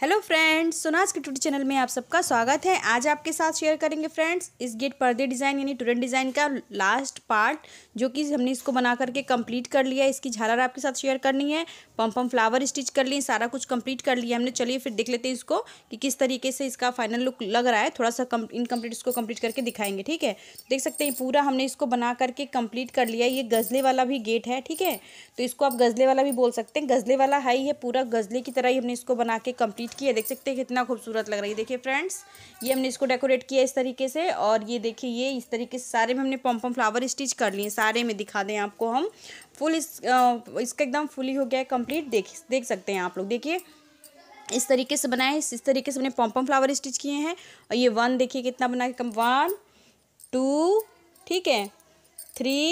hello friends सोनाज के टूटी channel में आप सबका स्वागत है आज आपके साथ शेयर करेंगे फ्रेंड्स इस गेट पर्दे डिज़ाइन यानी टूडेंट डिज़ाइन का लास्ट पार्ट जो कि हमने इसको बना करके कंप्लीट कर लिया इसकी झालर आपके साथ शेयर करनी है पम पम फ्लावर स्टिच कर लिए सारा कुछ कंप्लीट कर लिया हमने चलिए फिर देख लेते हैं इसको कि किस तरीके से इसका फाइनल लुक लग रहा है थोड़ा सा इनकम्प्लीट इसको कम्प्लीट करके दिखाएंगे ठीक है देख सकते हैं पूरा हमने इसको बना करके कम्प्लीट कर लिया ये गज़ले वाला भी गेट है ठीक है तो इसको आप गज़ले वाला भी बोल सकते हैं गज़ले वाला हाई है पूरा गज़ले की तरह ही हमने इसको बना के कम्प्लीट कंप्लीट की है देख सकते हैं कितना खूबसूरत लग रही है देखिए फ्रेंड्स ये हमने इसको डेकोरेट किया इस तरीके से और ये देखिए ये इस तरीके से सारे में हमने पम्पम फ्लावर स्टिच कर लिए सारे में दिखा दें आपको हम फुल इस आ, इसका एकदम फुली हो गया है कम्प्लीट देख देख सकते हैं आप लोग देखिए इस तरीके से बनाए इस तरीके से हमने पम्पम फ्लावर स्टिच किए हैं और ये वन देखिए कितना बना के कम वन टू ठीक है थ्री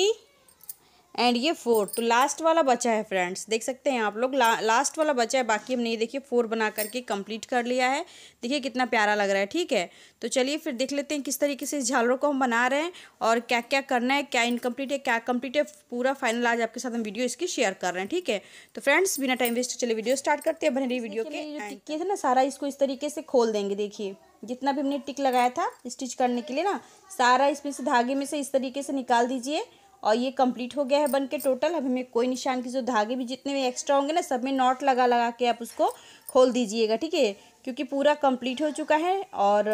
एंड ये फोर तो लास्ट वाला बचा है फ्रेंड्स देख सकते हैं आप लोग ला, लास्ट वाला बचा है बाकी हमने ये देखिए फोर बना करके कंप्लीट कर लिया है देखिए कितना प्यारा लग रहा है ठीक है तो चलिए फिर देख लेते हैं किस तरीके से इस झालरों को हम बना रहे हैं और क्या क्या करना है क्या इनकम्प्लीट है क्या कम्प्लीट है पूरा फाइनल आज आपके साथ हम वीडियो इसकी शेयर कर रहे हैं ठीक है तो फ्रेंड्स बिना टाइम वेस्ट चले वीडियो स्टार्ट करते हैं बने रही वीडियो के टिक्के थे ना सारा इसको इस तरीके से खोल देंगे देखिए जितना भी हमने टिक लगाया था स्टिच करने के लिए ना सारा इसमें से धागे में से इस तरीके से निकाल दीजिए और ये कंप्लीट हो गया है बन के टोटल अब हमें कोई निशान की जो धागे भी जितने भी एक्स्ट्रा होंगे ना सब में नॉट लगा लगा के आप उसको खोल दीजिएगा ठीक है क्योंकि पूरा कंप्लीट हो चुका है और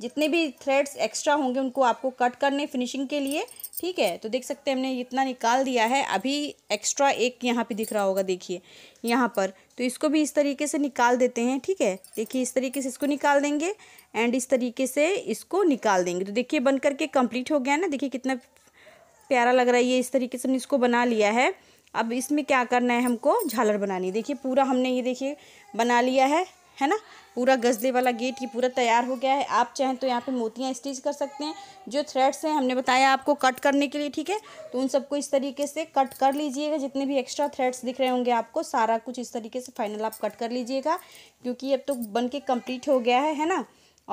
जितने भी थ्रेड्स एक्स्ट्रा होंगे उनको आपको कट करने फिनिशिंग के लिए ठीक है तो देख सकते हैं हमने इतना निकाल दिया है अभी एक्स्ट्रा एक यहाँ पे दिख रहा होगा देखिए यहाँ पर तो इसको भी इस तरीके से निकाल देते हैं ठीक है देखिए इस तरीके से इसको निकाल देंगे एंड इस तरीके से इसको निकाल देंगे तो देखिए बन करके कंप्लीट हो गया ना देखिए कितना प्यारा लग रहा है ये इस तरीके से हमने इसको बना लिया है अब इसमें क्या करना है हमको झालर बनानी देखिए पूरा हमने ये देखिए बना लिया है है ना पूरा गजले वाला गेट ये पूरा तैयार हो गया है आप चाहें तो यहाँ पे मोतियाँ स्टिच कर सकते हैं जो थ्रेड्स हैं हमने बताया आपको कट करने के लिए ठीक है तो उन सबको इस तरीके से कट कर लीजिएगा जितने भी एक्स्ट्रा थ्रेड्स दिख रहे होंगे आपको सारा कुछ इस तरीके से फाइनल आप कट कर लीजिएगा क्योंकि अब तो बन के हो गया है है ना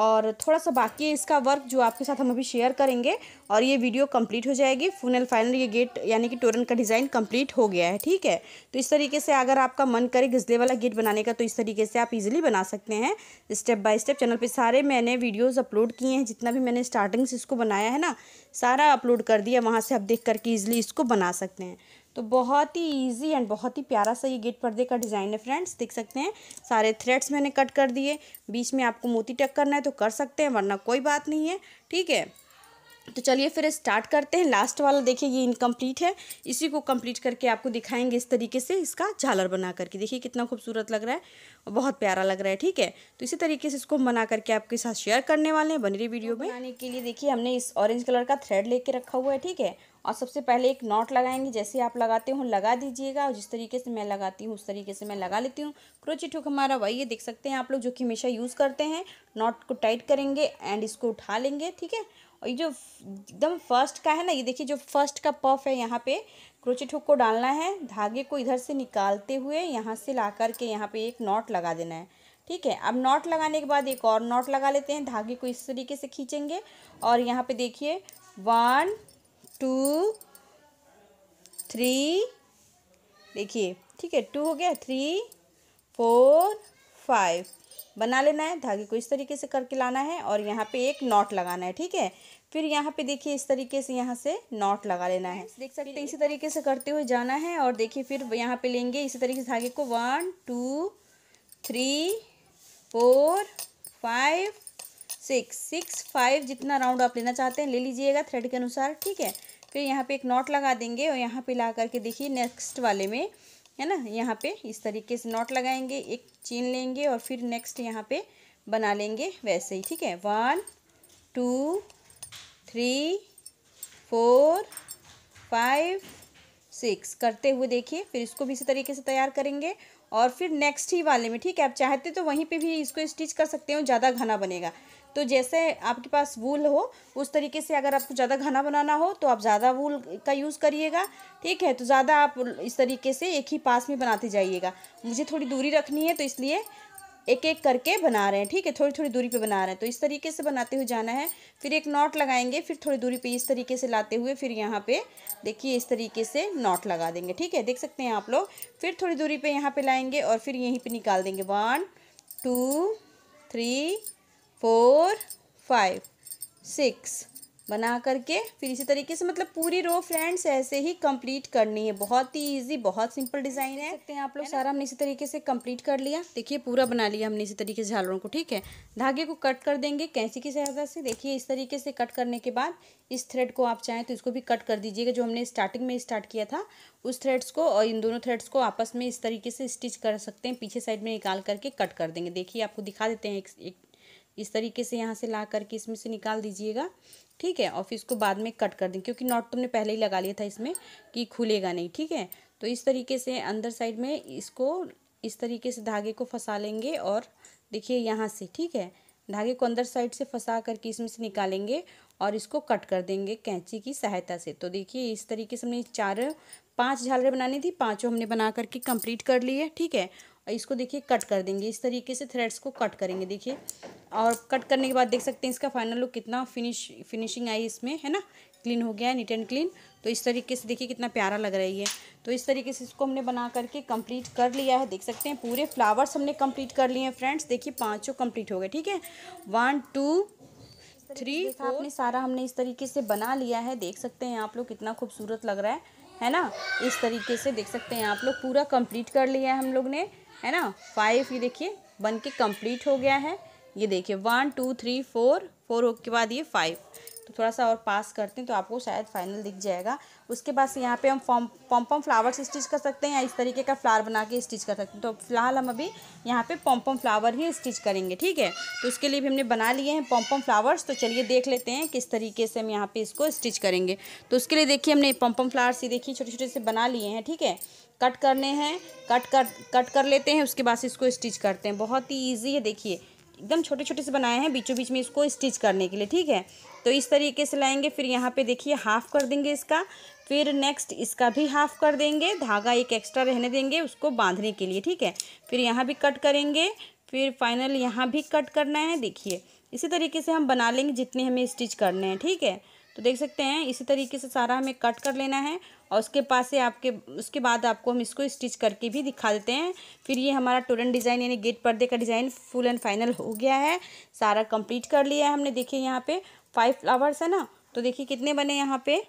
और थोड़ा सा बाकी है इसका वर्क जो आपके साथ हम अभी शेयर करेंगे और ये वीडियो कंप्लीट हो जाएगी फूनल फाइनल ये गेट यानी कि टोरन का डिज़ाइन कंप्लीट हो गया है ठीक है तो इस तरीके से अगर आपका मन करे घिसले वाला गेट बनाने का तो इस तरीके से आप इजीली बना सकते हैं स्टेप बाय स्टेप चैनल पे सारे मैंने वीडियोज़ अपलोड किए हैं जितना भी मैंने स्टार्टिंग से इसको बनाया है ना सारा अपलोड कर दिया वहाँ से आप देख करके ईजिली इसको बना सकते हैं तो बहुत ही इजी एंड बहुत ही प्यारा सा ये गेट पर्दे का डिज़ाइन है फ्रेंड्स देख सकते हैं सारे थ्रेड्स मैंने कट कर दिए बीच में आपको मोती टक करना है तो कर सकते हैं वरना कोई बात नहीं है ठीक है तो चलिए फिर स्टार्ट करते हैं लास्ट वाला देखिए ये इनकम्प्लीट है इसी को कंप्लीट करके आपको दिखाएंगे इस तरीके से इसका झालर बना करके देखिए कितना खूबसूरत लग रहा है और बहुत प्यारा लग रहा है ठीक है तो इसी तरीके से इसको हम बना करके आपके साथ शेयर करने वाले हैं बन रही वीडियो में बनाने के लिए देखिए हमने इस ऑरेंज कलर का थ्रेड लेके रखा हुआ है ठीक है और सबसे पहले एक नॉट लगाएंगे जैसे आप लगाते हो लगा दीजिएगा और जिस तरीके से मैं लगाती हूँ उस तरीके से मैं लगा लेती हूँ क्रोचिट हुक हमारा वही है देख सकते हैं आप लोग जो कि हमेशा यूज़ करते हैं नॉट को टाइट करेंगे एंड इसको उठा लेंगे ठीक है और ये जो एकदम फर्स्ट का है ना ये देखिए जो फर्स्ट का पफ है यहाँ पे क्रोचेट हुक को डालना है धागे को इधर से निकालते हुए यहाँ से ला करके यहाँ पे एक नॉट लगा देना है ठीक है अब नॉट लगाने के बाद एक और नॉट लगा लेते हैं धागे को इस तरीके से खींचेंगे और यहाँ पे देखिए वन टू थ्री देखिए ठीक है टू हो गया थ्री फोर फाइव बना लेना है धागे को इस तरीके से करके लाना है और यहाँ पे एक नॉट लगाना है ठीक है फिर यहाँ पे देखिए इस तरीके से यहाँ से नॉट लगा लेना है देख सकते हैं इसी तरीके से करते हुए जाना है और देखिए फिर यहाँ पे लेंगे इसी तरीके से धागे को one two three four five six six five जितना राउंड आप लेना चाहते हैं ले लीजिएगा थ्रेड के अनुसार ठीक है फिर यहाँ पे एक नॉट लगा देंगे और यहाँ पे ला करके देखिए नेक्स्ट वाले में है ना यहाँ पे इस तरीके से नॉट लगाएंगे एक चीन लेंगे और फिर नेक्स्ट यहाँ पे बना लेंगे वैसे ही ठीक है one two three four five six करते हुए देखिए फिर इसको भी इसी तरीके से तैयार करेंगे और फिर नेक्स्ट ही वाले में ठीक है आप चाहते तो वहीं पे भी इसको स्टिच कर सकते हो ज़्यादा घना बनेगा तो जैसे आपके पास वूल हो उस तरीके से अगर आपको ज़्यादा घना बनाना हो तो आप ज़्यादा वूल का यूज़ करिएगा ठीक है तो ज़्यादा आप इस तरीके से एक ही पास में बनाते जाइएगा मुझे थोड़ी दूरी रखनी है तो इसलिए एक एक करके बना रहे हैं ठीक है थोड़ी थोड़ी दूरी पे बना रहे हैं तो इस तरीके से बनाते हुए जाना है फिर एक नॉट लगाएंगे फिर थोड़ी दूरी पे इस तरीके से लाते हुए फिर यहाँ पे देखिए इस तरीके से नॉट लगा देंगे ठीक है देख सकते हैं आप लोग फिर थोड़ी दूरी पे यहाँ पे लाएंगे और फिर यहीं पे निकाल देंगे one two three four five six बना करके फिर इसी तरीके से मतलब पूरी रो फ्रेंड्स ऐसे ही कंप्लीट करनी है बहुत ही इजी बहुत सिंपल डिज़ाइन है देखते हैं आप लोग सारा हमने इसी तरीके से कंप्लीट कर लिया देखिए पूरा बना लिया हमने इसी तरीके से झालरों को ठीक है धागे को कट कर देंगे कैंसी की सहायता से देखिए इस तरीके से कट करने के बाद इस थ्रेड को आप चाहें तो इसको भी कट कर दीजिएगा जो हमने स्टार्टिंग में स्टार्ट किया था उस थ्रेड्स को और इन दोनों थ्रेड्स को आपस में इस तरीके से स्टिच कर सकते हैं पीछे साइड में निकाल करके कट कर देंगे देखिए आपको दिखा देते हैं एक इस तरीके से यहाँ से ला करके इसमें से निकाल दीजिएगा ठीक है और फिर इसको बाद में कट कर दें क्योंकि नॉट तुमने पहले ही लगा लिया था इसमें कि खुलेगा नहीं ठीक है तो इस तरीके से अंदर साइड में इसको इस तरीके से धागे को फंसा लेंगे और देखिए यहाँ से ठीक है धागे को अंदर साइड से फंसा करके इसमें से निकालेंगे और इसको कट कर देंगे कैंची की सहायता से तो देखिए इस तरीके से हमने चार पांच झालरें बनानी थी पांचों हमने बना करके कंप्लीट कर लिए ठीक है इसको देखिए कट कर देंगे इस तरीके से थ्रेड्स को कट करेंगे देखिए और कट करने के बाद देख सकते हैं इसका फाइनल लुक कितना फिनिश फिनिशिंग आई इसमें है ना क्लीन हो गया है नीट एंड क्लीन तो इस तरीके से देखिए कितना प्यारा लग रही है तो इस तरीके से इसको हमने बना करके कंप्लीट कर लिया है देख सकते हैं पूरे फ्लावर्स हमने कंप्लीट कर लिए हैं फ्रेंड्स देखिए पाँचों कंप्लीट हो गए ठीक है वन टू थ्री आपने सारा हमने इस तरीके से बना लिया है देख सकते हैं आप लोग कितना खूबसूरत लग रहा है है ना इस तरीके से देख सकते हैं आप लोग पूरा कंप्लीट कर लिया है हम लोग ने है ना फाइव ये देखिए बन के कम्प्लीट हो गया है ये देखिए one two three four four हो के बाद ये फाइव तो थोड़ा सा और पास करते हैं तो आपको शायद फाइनल दिख जाएगा उसके बाद से यहाँ पे हम फॉम पॉम फ्लावर से स्टिच कर सकते हैं या इस तरीके का फ्लावर बना के स्टिच कर सकते हैं तो फिलहाल हम अभी यहाँ पे पॉम्पम फ्लावर ही स्टिच करेंगे ठीक है तो उसके लिए भी हमने बना लिए हैं पॉम्पम फ्लावर्स तो चलिए देख लेते हैं किस तरीके से हम यहाँ पर इसको स्टिच करेंगे तो उसके लिए देखिए हमने पॉम्पम फ्लावर्स ये देखिए छोटे छोटे से बना लिए हैं ठीक है कट करने हैं कट कर कट कर लेते हैं उसके बाद इसको स्टिच करते हैं बहुत ही ईजी है देखिए एकदम छोटे छोटे से बनाए हैं बीचों बीच में इसको स्टिच करने के लिए ठीक है तो इस तरीके से लाएंगे फिर यहाँ पे देखिए हाफ़ कर देंगे इसका फिर नेक्स्ट इसका भी हाफ़ कर देंगे धागा एक एक्स्ट्रा रहने देंगे उसको बांधने के लिए ठीक है फिर यहाँ भी कट करेंगे फिर फाइनल यहाँ भी कट करना है देखिए इसी तरीके से हम बना लेंगे जितने हमें स्टिच करने हैं ठीक है तो देख सकते हैं इसी तरीके से सारा हमें कट कर लेना है और उसके पास से आपके उसके बाद आपको हम इसको स्टिच करके भी दिखा देते हैं फिर ये हमारा टोरन डिज़ाइन यानी गेट पर्दे का डिज़ाइन फुल एंड फाइनल हो गया है सारा कंप्लीट कर लिया है हमने देखिए यहाँ पे फाइव फ्लावर्स है ना तो देखिए कितने बने यहाँ पे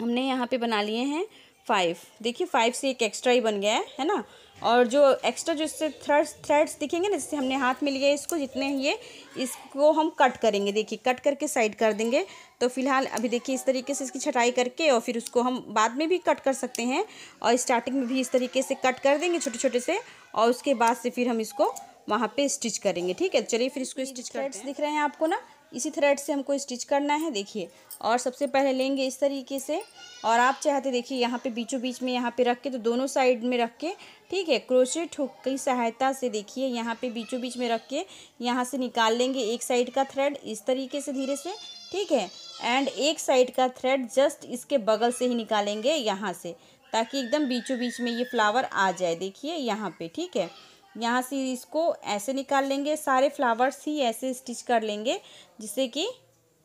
हमने यहाँ पे बना लिए हैं फाइव देखिए फाइव से एक एक्स्ट्रा ही बन गया है है ना और जो एक्स्ट्रा जो इससे थ्रेड्स थ्रेड्स दिखेंगे ना जिससे हमने हाथ में लिया है इसको जितने ये इसको हम कट करेंगे देखिए कट करके साइड कर देंगे तो फिलहाल अभी देखिए इस तरीके से इसकी छटाई करके और फिर उसको हम बाद में भी कट कर सकते हैं और स्टार्टिंग में भी इस तरीके से कट कर देंगे छोटे छोटे से और उसके बाद से फिर हम इसको वहाँ पे स्टिच करेंगे ठीक है चलिए फिर इसको स्टिच कर दिख रहे हैं आपको ना इसी थ्रेड से हमको स्टिच करना है देखिए और सबसे पहले लेंगे इस तरीके से और आप चाहते देखिए यहाँ पे बीचों बीच में यहाँ पे रख के तो दोनों साइड में रख के ठीक है क्रोशेट हुक की सहायता से देखिए यहाँ पे बीचों बीच में रख के यहाँ से निकाल लेंगे एक साइड का थ्रेड इस तरीके से धीरे से ठीक है एंड एक साइड का थ्रेड जस्ट इसके बगल से ही निकालेंगे यहाँ से ताकि एकदम बीचों बीच में ये फ्लावर आ जाए देखिए यहाँ पर ठीक है यहाँ से इसको ऐसे निकाल लेंगे सारे फ्लावर्स ही ऐसे स्टिच कर लेंगे जिससे कि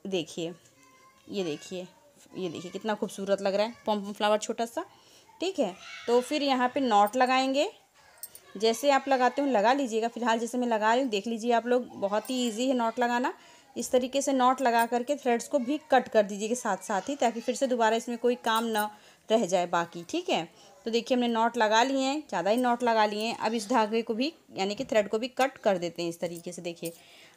देखिए ये देखिए ये देखिए कितना खूबसूरत लग रहा है पम्पम फ्लावर छोटा सा ठीक है तो फिर यहाँ पे नॉट लगाएंगे जैसे आप लगाते हो लगा लीजिएगा फिलहाल जैसे मैं लगा रही हूँ देख लीजिए आप लोग बहुत ही ईजी है नॉट लगाना इस तरीके से नॉट लगा करके थ्रेड्स को भी कट कर दीजिएगा साथ साथ ही ताकि फिर से दोबारा इसमें कोई काम ना रह जाए बाकी ठीक है तो देखिए हमने नॉट लगा लिए हैं ज़्यादा ही नॉट लगा लिए हैं अब इस धागे को भी यानी कि थ्रेड को भी कट कर देते हैं इस तरीके से देखिए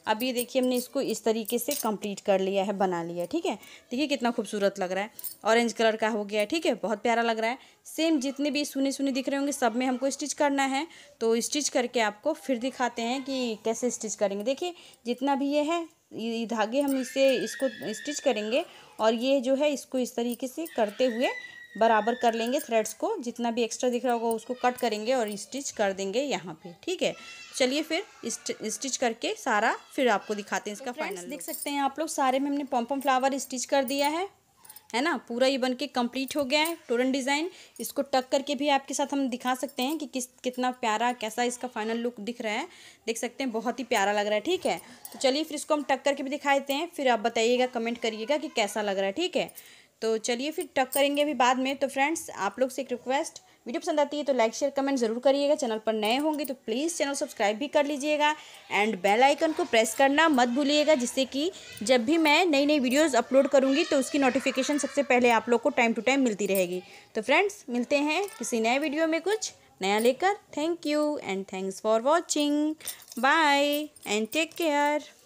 अब ये देखिए हमने इसको इस तरीके से कंप्लीट कर लिया है बना लिया है ठीक है देखिए कितना खूबसूरत लग रहा है ऑरेंज कलर का हो गया है ठीक है बहुत प्यारा लग रहा है सेम जितने भी सुने सुने दिख रहे होंगे सब में हमको स्टिच करना है तो स्टिच करके आपको फिर दिखाते हैं कि कैसे स्टिच करेंगे देखिए जितना भी ये है ये धागे हम इसे इसको स्टिच करेंगे और ये जो है इसको इस तरीके से करते हुए बराबर कर लेंगे थ्रेड्स को जितना भी एक्स्ट्रा दिख रहा होगा उसको कट करेंगे और स्टिच कर देंगे यहाँ पे ठीक है चलिए फिर स्टिच करके सारा फिर आपको दिखाते हैं इसका तो फाइनल देख सकते हैं आप लोग सारे में हमने पम्पम फ्लावर स्टिच कर दिया है है ना पूरा ये बन के कम्प्लीट हो गया है टोरन डिज़ाइन इसको टक करके भी आपके साथ हम दिखा सकते हैं कि किस कितना प्यारा कैसा इसका फाइनल लुक दिख रहा है देख सकते हैं बहुत ही प्यारा लग रहा है ठीक है तो चलिए फिर इसको हम टक करके भी दिखा देते हैं फिर आप बताइएगा कमेंट करिएगा कि कैसा लग रहा है ठीक है तो चलिए फिर टक करेंगे अभी बाद में तो फ्रेंड्स आप लोग से एक रिक्वेस्ट वीडियो पसंद आती है तो लाइक शेयर कमेंट जरूर करिएगा चैनल पर नए होंगे तो प्लीज़ चैनल सब्सक्राइब भी कर लीजिएगा एंड बेल आइकन को प्रेस करना मत भूलिएगा जिससे कि जब भी मैं नई नई वीडियोस अपलोड करूँगी तो उसकी नोटिफिकेशन सबसे पहले आप लोग को टाइम टू टाइम मिलती रहेगी तो फ्रेंड्स मिलते हैं किसी नए वीडियो में कुछ नया लेकर thank you and thanks for watching bye and take care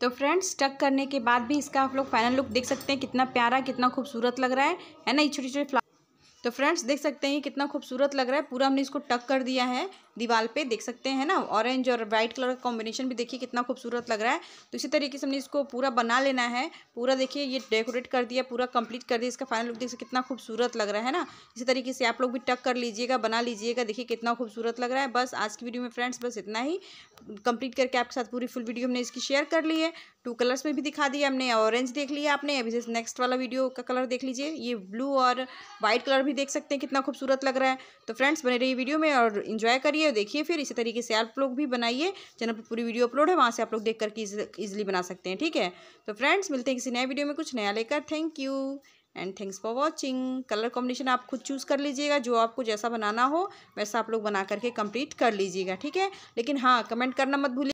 तो फ्रेंड्स टक करने के बाद भी इसका आप लोग फाइनल लुक देख सकते हैं कितना प्यारा कितना खूबसूरत लग रहा है है ना ये छोटे छोटे फ्लावर तो फ्रेंड्स देख सकते हैं कितना खूबसूरत लग रहा है पूरा हमने इसको टक कर दिया है दीवार पे देख सकते हैं ना ऑरेंज और वाइट कलर का कॉम्बिनेशन भी देखिए कितना खूबसूरत लग रहा है तो इसी तरीके से हमने इसको पूरा बना लेना है पूरा देखिए ये डेकोरेट कर दिया पूरा कंप्लीट कर दिया इसका फाइनल लुक देखिए कितना खूबसूरत लग रहा है ना इसी तरीके से आप लोग भी टक कर लीजिएगा बना लीजिएगा देखिए कितना खूबसूरत लग रहा है बस आज की वीडियो में फ्रेंड्स बस इतना ही कंप्लीट करके आपके साथ पूरी फुल वीडियो हमने इसकी शेयर कर ली है टू कलर्स में भी दिखा दिया हमने ऑरेंज देख लिया आपने अभी नेक्स्ट वाला वीडियो का कलर देख लीजिए ये ब्लू और वाइट कलर भी देख सकते हैं कितना खूबसूरत लग रहा है तो फ्रेंड्स बने रहिए वीडियो में और इन्जॉय करिए देखिए फिर इसी तरीके से आप लोग भी बनाइए चैनल पर पूरी वीडियो अपलोड है वहाँ से आप लोग देख करके ईजिली बना सकते हैं ठीक है तो फ्रेंड्स मिलते हैं किसी नए वीडियो में कुछ नया लेकर thank you and thanks for watching colour combination आप खुद चूज़ कर लीजिएगा जो आपको जैसा बनाना हो वैसा आप लोग बना करके कंप्लीट कर लीजिएगा ठीक है लेकिन हाँ कमेंट करना मत भूलिए